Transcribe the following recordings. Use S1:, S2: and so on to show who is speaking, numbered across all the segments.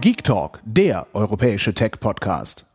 S1: Geek Talk, der europäische Tech-Podcast.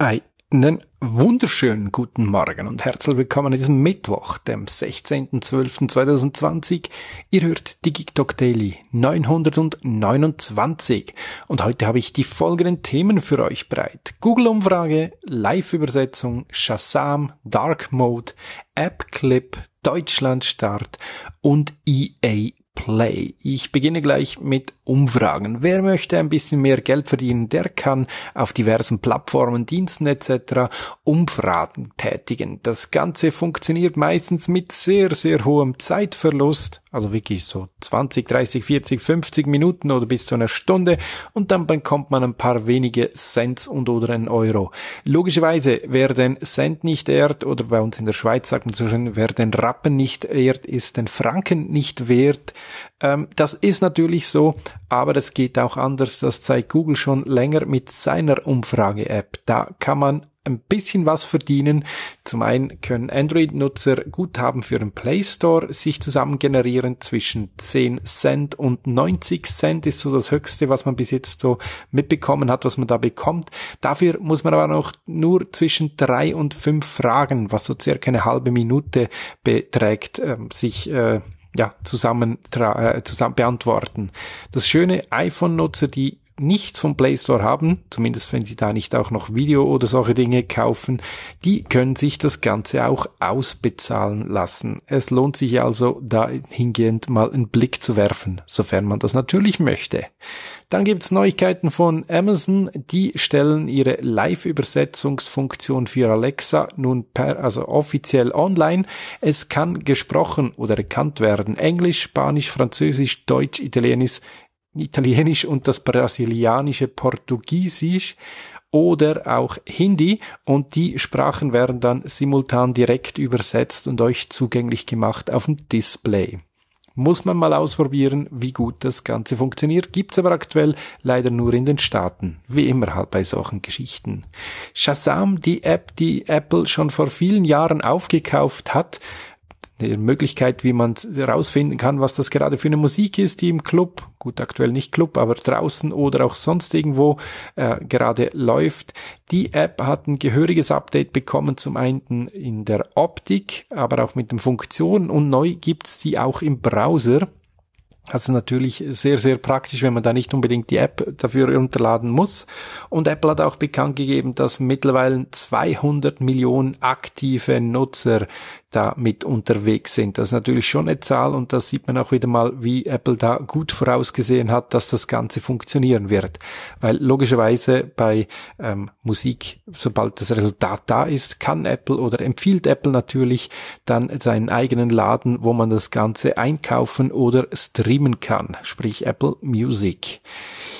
S1: Einen wunderschönen guten Morgen und herzlich willkommen an diesem Mittwoch, dem 16.12.2020. Ihr hört die Geek Talk Daily 929 und heute habe ich die folgenden Themen für euch bereit. Google-Umfrage, Live-Übersetzung, Shazam, Dark Mode, App-Clip, Deutschland-Start und EA Play. Ich beginne gleich mit Umfragen. Wer möchte ein bisschen mehr Geld verdienen, der kann auf diversen Plattformen, Diensten etc. Umfragen tätigen. Das Ganze funktioniert meistens mit sehr, sehr hohem Zeitverlust, also wirklich so 20, 30, 40, 50 Minuten oder bis zu einer Stunde und dann bekommt man ein paar wenige Cents und oder einen Euro. Logischerweise, wer den Cent nicht ehrt oder bei uns in der Schweiz sagt man so schön, wer den Rappen nicht ehrt, ist den Franken nicht wert. Ähm, das ist natürlich so, aber es geht auch anders. Das zeigt Google schon länger mit seiner Umfrage-App. Da kann man ein bisschen was verdienen. Zum einen können Android-Nutzer Guthaben für den Play Store sich zusammen generieren. Zwischen 10 Cent und 90 Cent ist so das Höchste, was man bis jetzt so mitbekommen hat, was man da bekommt. Dafür muss man aber noch nur zwischen drei und fünf Fragen, was so circa eine halbe Minute beträgt, ähm, sich äh, ja, zusammen, äh, zusammen beantworten. Das schöne iPhone-Nutzer, die nichts vom Play Store haben, zumindest wenn sie da nicht auch noch Video oder solche Dinge kaufen, die können sich das Ganze auch ausbezahlen lassen. Es lohnt sich also dahingehend mal einen Blick zu werfen, sofern man das natürlich möchte. Dann gibt's Neuigkeiten von Amazon, die stellen ihre Live-Übersetzungsfunktion für Alexa nun per, also offiziell online. Es kann gesprochen oder erkannt werden Englisch, Spanisch, Französisch, Deutsch, Italienisch, Italienisch und das brasilianische Portugiesisch oder auch Hindi und die Sprachen werden dann simultan direkt übersetzt und euch zugänglich gemacht auf dem Display. Muss man mal ausprobieren, wie gut das Ganze funktioniert, gibt's aber aktuell leider nur in den Staaten, wie immer halt bei solchen Geschichten. Shazam, die App, die Apple schon vor vielen Jahren aufgekauft hat, eine Möglichkeit, wie man herausfinden kann, was das gerade für eine Musik ist, die im Club, gut aktuell nicht Club, aber draußen oder auch sonst irgendwo äh, gerade läuft. Die App hat ein gehöriges Update bekommen, zum einen in der Optik, aber auch mit den Funktionen und neu gibt's sie auch im Browser also natürlich sehr, sehr praktisch, wenn man da nicht unbedingt die App dafür runterladen muss. Und Apple hat auch bekannt gegeben, dass mittlerweile 200 Millionen aktive Nutzer da mit unterwegs sind. Das ist natürlich schon eine Zahl und das sieht man auch wieder mal, wie Apple da gut vorausgesehen hat, dass das Ganze funktionieren wird. Weil logischerweise bei ähm, Musik, sobald das Resultat da ist, kann Apple oder empfiehlt Apple natürlich dann seinen eigenen Laden, wo man das Ganze einkaufen oder streamen streamen kann, sprich Apple Music.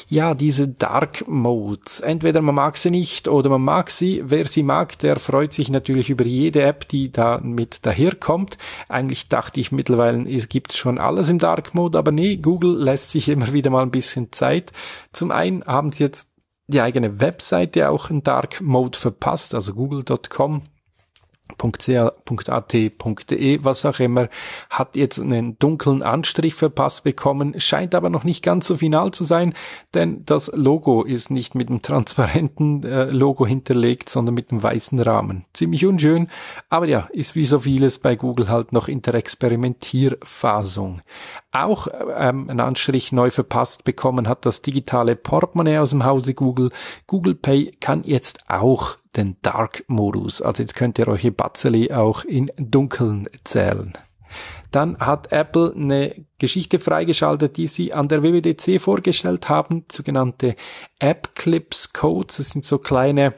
S1: Ja, diese Dark Modes. Entweder man mag sie nicht oder man mag sie. Wer sie mag, der freut sich natürlich über jede App, die da mit daherkommt. Eigentlich dachte ich mittlerweile, es gibt schon alles im Dark Mode, aber nee, Google lässt sich immer wieder mal ein bisschen Zeit. Zum einen haben sie jetzt die eigene Webseite auch in Dark Mode verpasst, also google.com .ca.at.de, was auch immer, hat jetzt einen dunklen Anstrich verpasst bekommen, scheint aber noch nicht ganz so final zu sein, denn das Logo ist nicht mit einem transparenten äh, Logo hinterlegt, sondern mit einem weißen Rahmen. Ziemlich unschön, aber ja, ist wie so vieles bei Google halt noch in der Experimentierphasung. Auch ähm, einen Anstrich neu verpasst bekommen hat das digitale Portemonnaie aus dem Hause Google. Google Pay kann jetzt auch den Dark-Modus. Also jetzt könnt ihr euch Batzeli auch in Dunkeln zählen. Dann hat Apple eine Geschichte freigeschaltet, die sie an der WWDC vorgestellt haben, sogenannte App Clips Codes. Das sind so kleine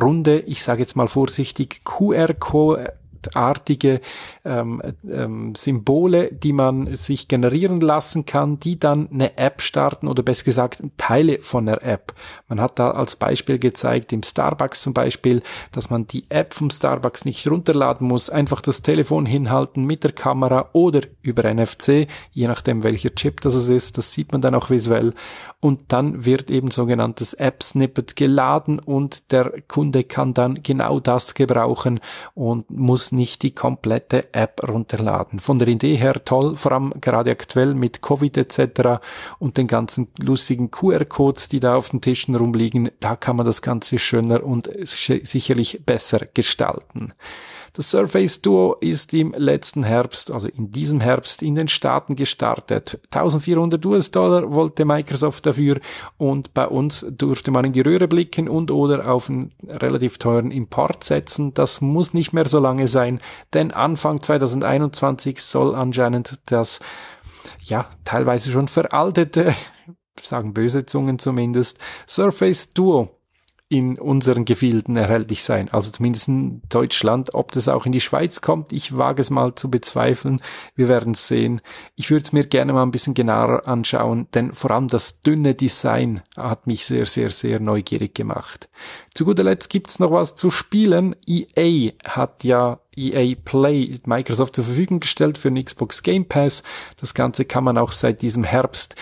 S1: runde, ich sage jetzt mal vorsichtig, QR-Codes objektartige ähm, ähm, Symbole, die man sich generieren lassen kann, die dann eine App starten oder besser gesagt Teile von der App. Man hat da als Beispiel gezeigt, im Starbucks zum Beispiel, dass man die App vom Starbucks nicht runterladen muss, einfach das Telefon hinhalten mit der Kamera oder über NFC, je nachdem welcher Chip das ist, das sieht man dann auch visuell und dann wird eben sogenanntes App-Snippet geladen und der Kunde kann dann genau das gebrauchen und muss nicht die komplette App runterladen. Von der Idee her toll, vor allem gerade aktuell mit Covid etc. und den ganzen lustigen QR-Codes, die da auf den Tischen rumliegen, da kann man das Ganze schöner und sicherlich besser gestalten. Das Surface Duo ist im letzten Herbst, also in diesem Herbst, in den Staaten gestartet. 1400 US-Dollar wollte Microsoft dafür und bei uns durfte man in die Röhre blicken und oder auf einen relativ teuren Import setzen. Das muss nicht mehr so lange sein, denn Anfang 2021 soll anscheinend das ja, teilweise schon veraltete sagen böse Zungen zumindest, Surface Duo in unseren Gefilden erhältlich sein. Also zumindest in Deutschland. Ob das auch in die Schweiz kommt, ich wage es mal zu bezweifeln. Wir werden es sehen. Ich würde es mir gerne mal ein bisschen genauer anschauen, denn vor allem das dünne Design hat mich sehr, sehr, sehr neugierig gemacht. Zu guter Letzt gibt es noch was zu spielen. EA hat ja EA Play Microsoft zur Verfügung gestellt für den Xbox Game Pass. Das Ganze kann man auch seit diesem Herbst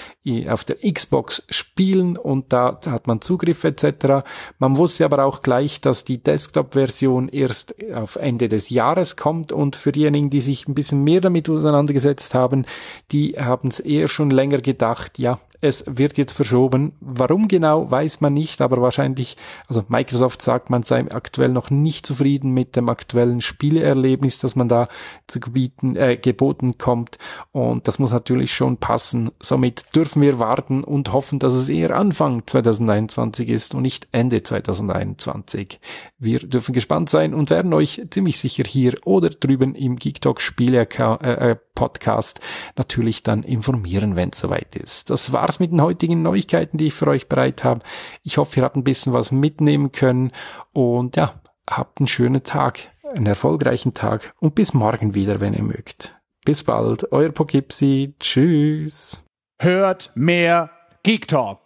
S1: auf der Xbox spielen und da hat man Zugriff etc. Man wusste aber auch gleich, dass die Desktop-Version erst auf Ende des Jahres kommt und für diejenigen, die sich ein bisschen mehr damit auseinandergesetzt haben, die haben es eher schon länger gedacht, ja, es wird jetzt verschoben. Warum genau, weiß man nicht, aber wahrscheinlich, also Microsoft sagt, man sei aktuell noch nicht zufrieden mit dem aktuellen Spieleerlebnis, dass man da zu bieten, äh, geboten kommt. Und das muss natürlich schon passen. Somit dürfen wir warten und hoffen, dass es eher Anfang 2021 ist und nicht Ende 2021. Wir dürfen gespannt sein und werden euch ziemlich sicher hier oder drüben im GeekTalk Spiele äh, äh, Podcast natürlich dann informieren, wenn es soweit ist. Das war's war's mit den heutigen Neuigkeiten, die ich für euch bereit habe. Ich hoffe, ihr habt ein bisschen was mitnehmen können und ja, habt einen schönen Tag, einen erfolgreichen Tag und bis morgen wieder, wenn ihr mögt. Bis bald, euer Pokipsi. Tschüss. Hört mehr Geek Talk.